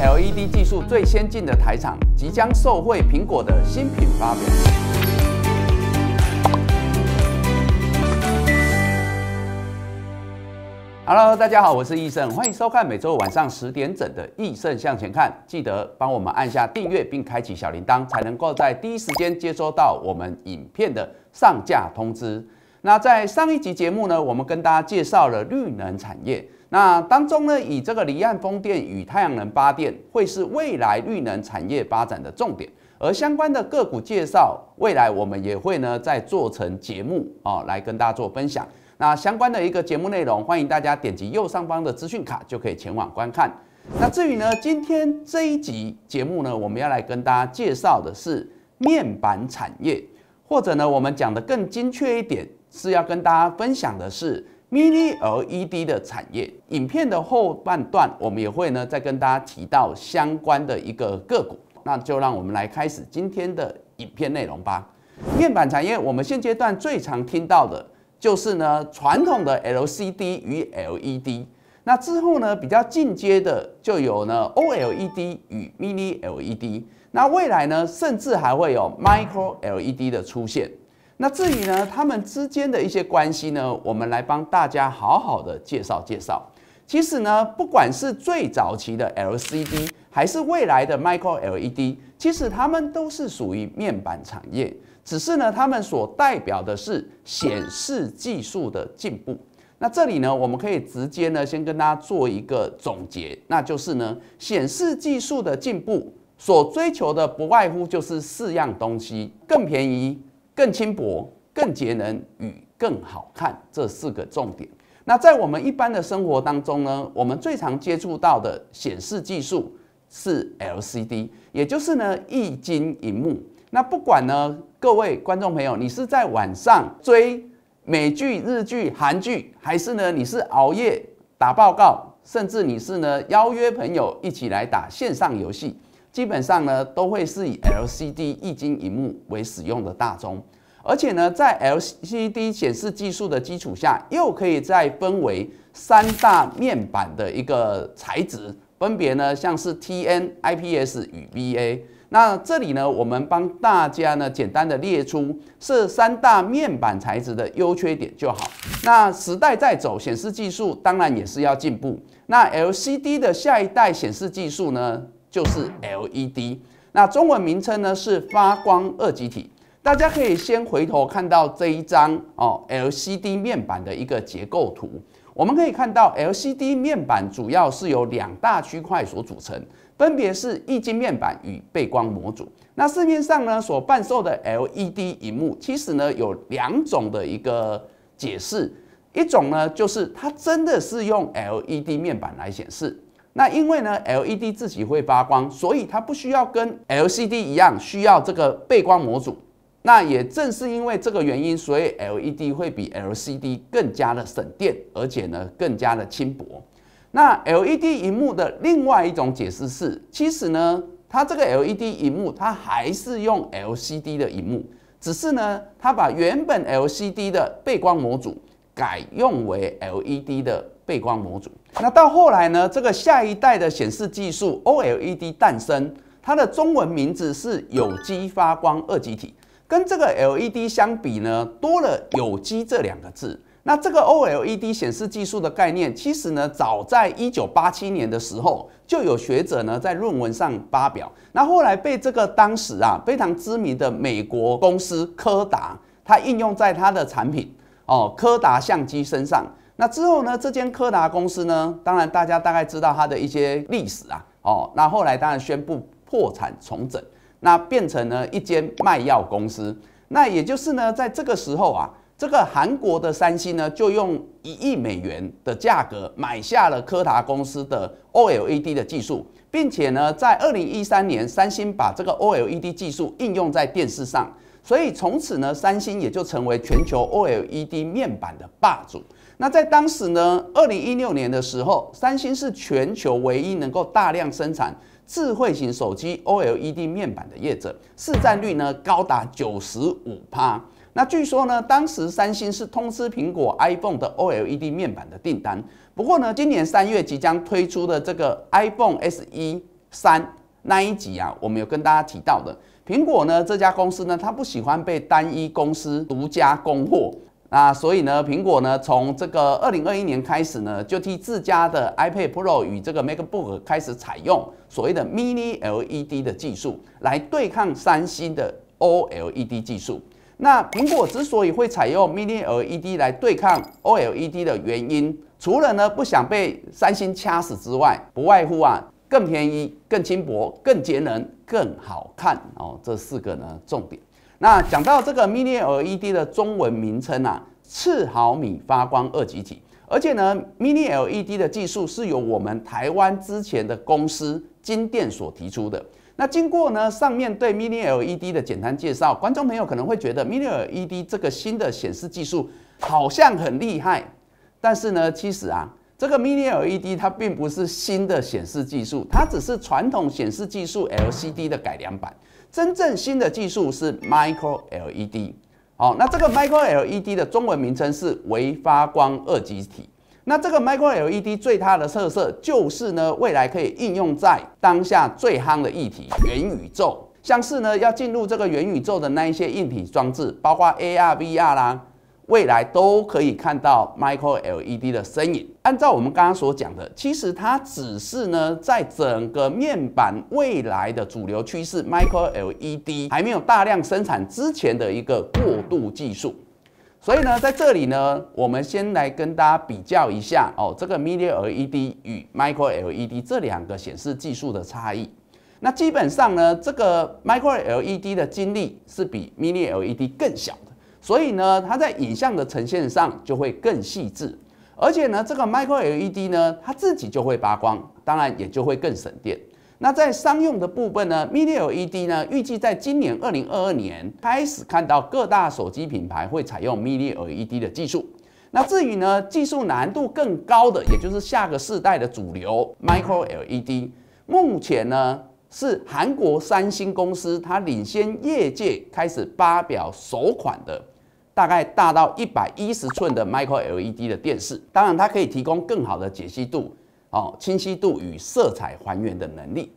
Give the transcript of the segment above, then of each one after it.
LED 技术最先进的台厂即将受惠苹果的新品发表。Hello，大家好，我是易胜，欢迎收看每周晚上十点整的易胜向前看。记得帮我们按下订阅并开启小铃铛，才能够在第一时间接收到我们影片的上架通知。那在上一集节目呢，我们跟大家介绍了绿能产业。那当中呢，以这个离岸风电与太阳能发电会是未来绿能产业发展的重点，而相关的个股介绍，未来我们也会呢再做成节目哦，来跟大家做分享。那相关的一个节目内容，欢迎大家点击右上方的资讯卡就可以前往观看。那至于呢，今天这一集节目呢，我们要来跟大家介绍的是面板产业，或者呢，我们讲的更精确一点，是要跟大家分享的是。Mini LED 的产业影片的后半段，我们也会呢再跟大家提到相关的一个个股。那就让我们来开始今天的影片内容吧。面板产业，我们现阶段最常听到的就是呢传统的 LCD 与 LED。那之后呢比较进阶的就有呢 OLED 与 Mini LED。那未来呢甚至还会有 Micro LED 的出现。那至于呢，他们之间的一些关系呢，我们来帮大家好好的介绍介绍。其实呢，不管是最早期的 LCD，还是未来的 Micro LED，其实它们都是属于面板产业，只是呢，它们所代表的是显示技术的进步。那这里呢，我们可以直接呢，先跟大家做一个总结，那就是呢，显示技术的进步所追求的不外乎就是四样东西：更便宜。更轻薄、更节能与更好看，这四个重点。那在我们一般的生活当中呢，我们最常接触到的显示技术是 LCD，也就是呢液晶屏幕。那不管呢各位观众朋友，你是在晚上追美剧、日剧、韩剧，还是呢你是熬夜打报告，甚至你是呢邀约朋友一起来打线上游戏。基本上呢，都会是以 LCD 液晶屏幕为使用的大宗，而且呢，在 LCD 显示技术的基础下，又可以再分为三大面板的一个材质，分别呢像是 TN、IPS 与 VA。那这里呢，我们帮大家呢简单的列出这三大面板材质的优缺点就好。那时代在走，显示技术当然也是要进步。那 LCD 的下一代显示技术呢？就是 LED，那中文名称呢是发光二极体。大家可以先回头看到这一张哦，LCD 面板的一个结构图。我们可以看到 LCD 面板主要是由两大区块所组成，分别是液晶面板与背光模组。那市面上呢所贩售的 LED 屏幕，其实呢有两种的一个解释，一种呢就是它真的是用 LED 面板来显示。那因为呢，LED 自己会发光，所以它不需要跟 LCD 一样需要这个背光模组。那也正是因为这个原因，所以 LED 会比 LCD 更加的省电，而且呢更加的轻薄。那 LED 荧幕的另外一种解释是，其实呢，它这个 LED 荧幕它还是用 LCD 的荧幕，只是呢，它把原本 LCD 的背光模组改用为 LED 的背光模组。那到后来呢？这个下一代的显示技术 OLED 诞生，它的中文名字是有机发光二极体，跟这个 LED 相比呢，多了“有机”这两个字。那这个 OLED 显示技术的概念，其实呢，早在一九八七年的时候，就有学者呢在论文上发表。那后来被这个当时啊非常知名的美国公司柯达，它应用在它的产品哦柯达相机身上。那之后呢？这间柯达公司呢？当然，大家大概知道它的一些历史啊。哦，那后来当然宣布破产重整，那变成了一间卖药公司。那也就是呢，在这个时候啊，这个韩国的三星呢，就用一亿美元的价格买下了柯达公司的 OLED 的技术，并且呢，在二零一三年，三星把这个 OLED 技术应用在电视上，所以从此呢，三星也就成为全球 OLED 面板的霸主。那在当时呢，二零一六年的时候，三星是全球唯一能够大量生产智慧型手机 OLED 面板的业者，市占率呢高达九十五趴。那据说呢，当时三星是通知苹果 iPhone 的 OLED 面板的订单。不过呢，今年三月即将推出的这个 iPhone SE 三那一集啊，我们有跟大家提到的，苹果呢这家公司呢，它不喜欢被单一公司独家供货。那所以呢，苹果呢从这个二零二一年开始呢，就替自家的 iPad Pro 与这个 MacBook 开始采用所谓的 Mini LED 的技术来对抗三星的 OLED 技术。那苹果之所以会采用 Mini LED 来对抗 OLED 的原因，除了呢不想被三星掐死之外，不外乎啊更便宜、更轻薄、更节能、更好看哦这四个呢重点。那讲到这个 Mini LED 的中文名称啊，次毫米发光二极体，而且呢，Mini LED 的技术是由我们台湾之前的公司金电所提出的。那经过呢上面对 Mini LED 的简单介绍，观众朋友可能会觉得 Mini LED 这个新的显示技术好像很厉害，但是呢，其实啊，这个 Mini LED 它并不是新的显示技术，它只是传统显示技术 LCD 的改良版。真正新的技术是 micro LED，哦，那这个 micro LED 的中文名称是微发光二极体。那这个 micro LED 最大的特色就是呢，未来可以应用在当下最夯的议题元宇宙。像是呢，要进入这个元宇宙的那一些硬体装置，包括 AR、VR 啦。未来都可以看到 Micro LED 的身影。按照我们刚刚所讲的，其实它只是呢，在整个面板未来的主流趋势，Micro LED 还没有大量生产之前的一个过渡技术。所以呢，在这里呢，我们先来跟大家比较一下哦，这个 Mini LED 与 Micro LED 这两个显示技术的差异。那基本上呢，这个 Micro LED 的精力是比 Mini LED 更小的。所以呢，它在影像的呈现上就会更细致，而且呢，这个 micro LED 呢，它自己就会发光，当然也就会更省电。那在商用的部分呢，mini LED 呢，预计在今年二零二二年开始看到各大手机品牌会采用 mini LED 的技术。那至于呢，技术难度更高的，也就是下个世代的主流 micro LED，目前呢是韩国三星公司它领先业界开始发表首款的。大概大到一百一十寸的 Micro LED 的电视，当然它可以提供更好的解析度、哦清晰度与色彩还原的能力。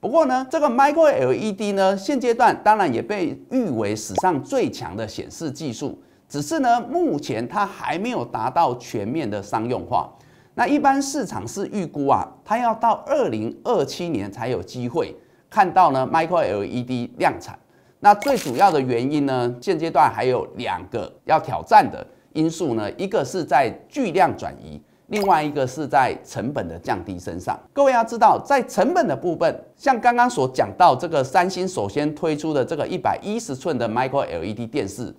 不过呢，这个 Micro LED 呢，现阶段当然也被誉为史上最强的显示技术，只是呢，目前它还没有达到全面的商用化。那一般市场是预估啊，它要到二零二七年才有机会看到呢 Micro LED 量产。那最主要的原因呢？现阶段还有两个要挑战的因素呢，一个是在巨量转移，另外一个是在成本的降低身上。各位要知道，在成本的部分，像刚刚所讲到这个三星首先推出的这个一百一十寸的 Micro LED 电视，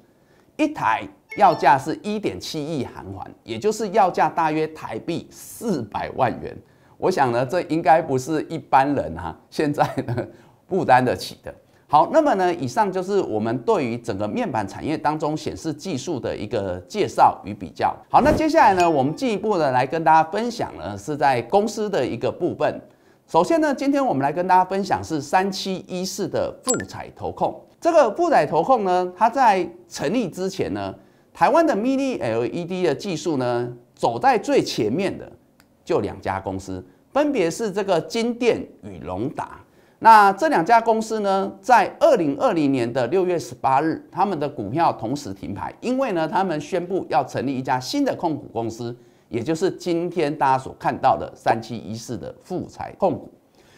一台要价是一点七亿韩元，也就是要价大约台币四百万元。我想呢，这应该不是一般人啊，现在呢负担得起的。好，那么呢，以上就是我们对于整个面板产业当中显示技术的一个介绍与比较。好，那接下来呢，我们进一步的来跟大家分享呢，是在公司的一个部分。首先呢，今天我们来跟大家分享是三七一四的富彩投控。这个富彩投控呢，它在成立之前呢，台湾的 Mini LED 的技术呢，走在最前面的就两家公司，分别是这个金电与龙达。那这两家公司呢，在二零二零年的六月十八日，他们的股票同时停牌，因为呢，他们宣布要成立一家新的控股公司，也就是今天大家所看到的三七一四的富财控股。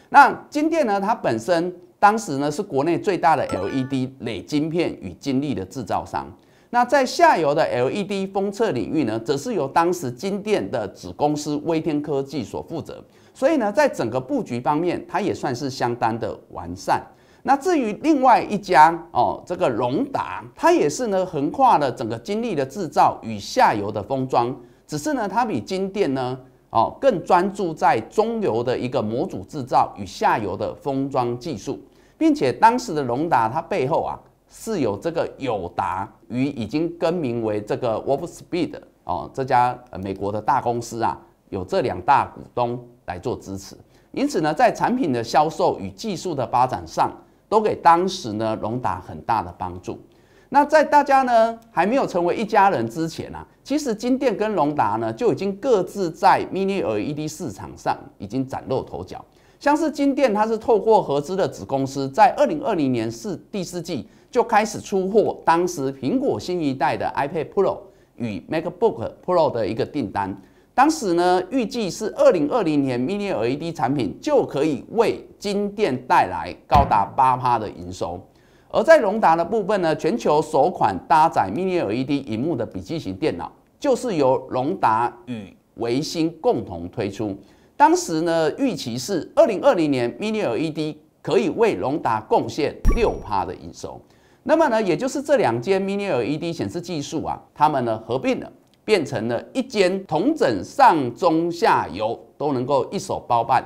那金店呢，它本身当时呢，是国内最大的 LED 类晶片与晶粒的制造商。那在下游的 LED 封测领域呢，则是由当时金电的子公司微天科技所负责。所以呢，在整个布局方面，它也算是相当的完善。那至于另外一家哦，这个龙达，它也是呢，横跨了整个金粒的制造与下游的封装。只是呢，它比金电呢，哦，更专注在中游的一个模组制造与下游的封装技术，并且当时的龙达，它背后啊。是有这个友达与已经更名为这个 Wolf Speed 哦这家美国的大公司啊，有这两大股东来做支持，因此呢，在产品的销售与技术的发展上，都给当时呢龙达很大的帮助。那在大家呢还没有成为一家人之前啊，其实金店跟龙达呢就已经各自在 Mini LED 市场上已经崭露头角。像是金店，它是透过合资的子公司，在二零二零年四第四季就开始出货，当时苹果新一代的 iPad Pro 与 MacBook Pro 的一个订单，当时呢预计是二零二零年 Mini LED 产品就可以为金店带来高达八趴的营收。而在荣达的部分呢，全球首款搭载 Mini LED 屏幕的笔记型电脑，就是由荣达与维新共同推出。当时呢，预期是二零二零年 Mini LED 可以为隆达贡献六趴的营收。那么呢，也就是这两间 Mini LED 显示技术啊，他们呢合并了，变成了一间，同整上中下游都能够一手包办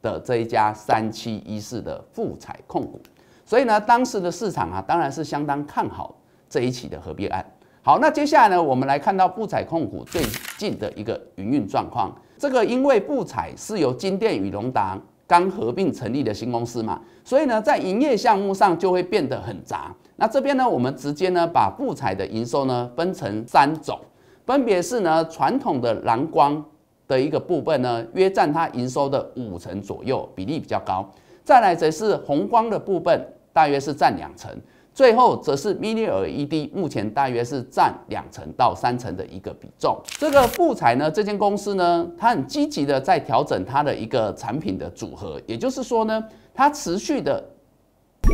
的这一家三七一四的富彩控股。所以呢，当时的市场啊，当然是相当看好这一起的合并案。好，那接下来呢，我们来看到富彩控股最近的一个营运状况。这个因为布彩是由金电与龙达刚合并成立的新公司嘛，所以呢，在营业项目上就会变得很杂。那这边呢，我们直接呢把布彩的营收呢分成三种，分别是呢传统的蓝光的一个部分呢，约占它营收的五成左右，比例比较高；再来则是红光的部分，大约是占两成。最后则是 Mini LED，目前大约是占两成到三成的一个比重。这个富彩呢，这间公司呢，它很积极的在调整它的一个产品的组合，也就是说呢，它持续的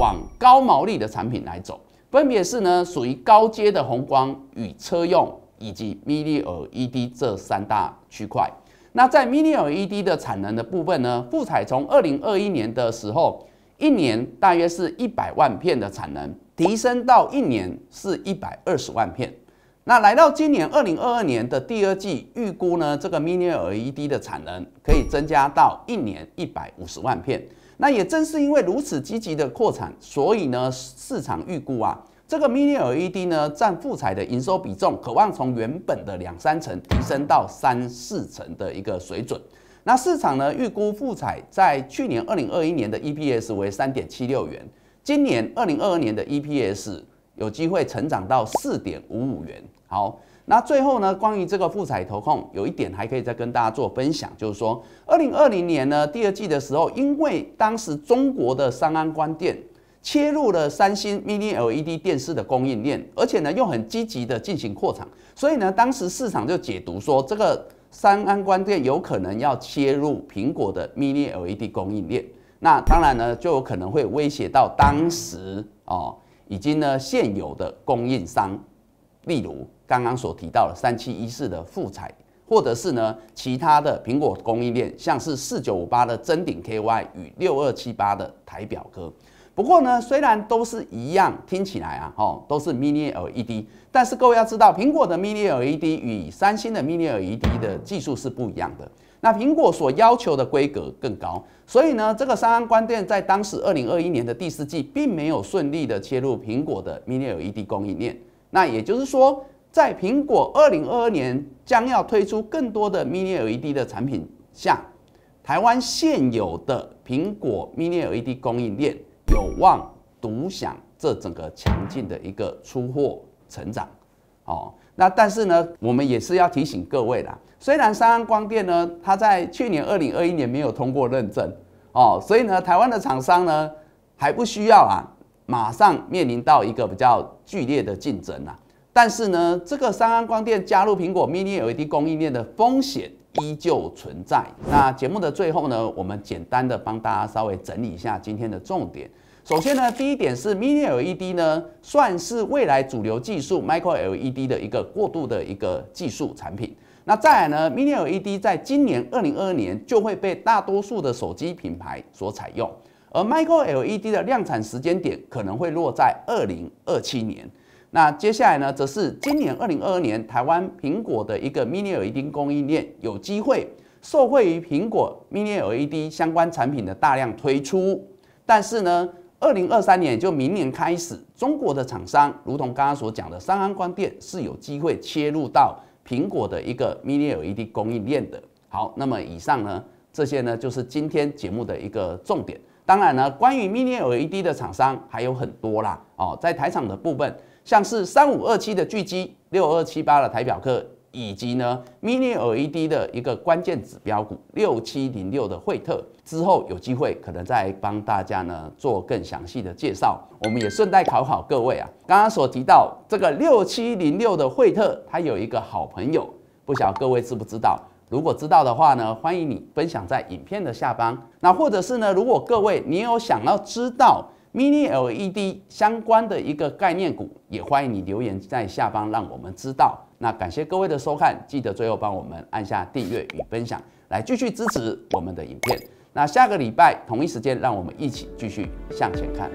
往高毛利的产品来走，分别是呢属于高阶的红光与车用以及 Mini LED 这三大区块。那在 Mini LED 的产能的部分呢，富彩从二零二一年的时候，一年大约是一百万片的产能。提升到一年是一百二十万片，那来到今年二零二二年的第二季，预估呢这个 Mini LED 的产能可以增加到一年一百五十万片。那也正是因为如此积极的扩产，所以呢市场预估啊，这个 Mini LED 呢占富彩的营收比重，渴望从原本的两三成提升到三四成的一个水准。那市场呢预估富彩在去年二零二一年的 EPS 为三点七六元。今年二零二二年的 EPS 有机会成长到四点五五元。好，那最后呢，关于这个富彩投控，有一点还可以再跟大家做分享，就是说二零二零年呢第二季的时候，因为当时中国的三安光电切入了三星 Mini LED 电视的供应链，而且呢又很积极的进行扩产，所以呢当时市场就解读说，这个三安光电有可能要切入苹果的 Mini LED 供应链。那当然呢，就有可能会威胁到当时哦已经呢现有的供应商，例如刚刚所提到的三七一四的富彩，或者是呢其他的苹果供应链，像是四九五八的真顶 KY 与六二七八的台表哥。不过呢，虽然都是一样听起来啊，哦都是 Mini LED，但是各位要知道，苹果的 Mini LED 与三星的 Mini LED 的技术是不一样的。那苹果所要求的规格更高，所以呢，这个三安光电在当时二零二一年的第四季，并没有顺利的切入苹果的 Mini LED 供应链。那也就是说，在苹果二零二二年将要推出更多的 Mini LED 的产品下，台湾现有的苹果 Mini LED 供应链有望独享这整个强劲的一个出货成长。哦，那但是呢，我们也是要提醒各位啦，虽然三安光电呢，它在去年二零二一年没有通过认证，哦，所以呢，台湾的厂商呢还不需要啊，马上面临到一个比较剧烈的竞争啊。但是呢，这个三安光电加入苹果 Mini LED 供应链的风险依旧存在。那节目的最后呢，我们简单的帮大家稍微整理一下今天的重点。首先呢，第一点是 Mini LED 呢，算是未来主流技术 Micro LED 的一个过渡的一个技术产品。那再来呢，Mini LED 在今年二零二二年就会被大多数的手机品牌所采用，而 Micro LED 的量产时间点可能会落在二零二七年。那接下来呢，则是今年二零二二年台湾苹果的一个 Mini LED 供应链有机会受惠于苹果 Mini LED 相关产品的大量推出。但是呢，二零二三年就明年开始，中国的厂商，如同刚刚所讲的三安光电，是有机会切入到。苹果的一个 Mini LED 供应链的好，那么以上呢，这些呢就是今天节目的一个重点。当然呢，关于 Mini LED 的厂商还有很多啦，哦，在台厂的部分，像是三五二七的聚积，六二七八的台表客。以及呢，Mini LED 的一个关键指标股六七零六的惠特，之后有机会可能再帮大家呢做更详细的介绍。我们也顺带考考各位啊，刚刚所提到这个六七零六的惠特，它有一个好朋友，不晓得各位知不知道？如果知道的话呢，欢迎你分享在影片的下方。那或者是呢，如果各位你有想要知道 Mini LED 相关的一个概念股，也欢迎你留言在下方，让我们知道。那感谢各位的收看，记得最后帮我们按下订阅与分享，来继续支持我们的影片。那下个礼拜同一时间，让我们一起继续向前看。